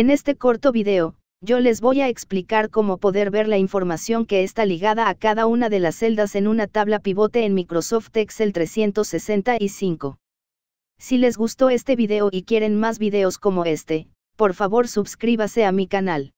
En este corto video, yo les voy a explicar cómo poder ver la información que está ligada a cada una de las celdas en una tabla pivote en Microsoft Excel 365. Si les gustó este video y quieren más videos como este, por favor suscríbase a mi canal.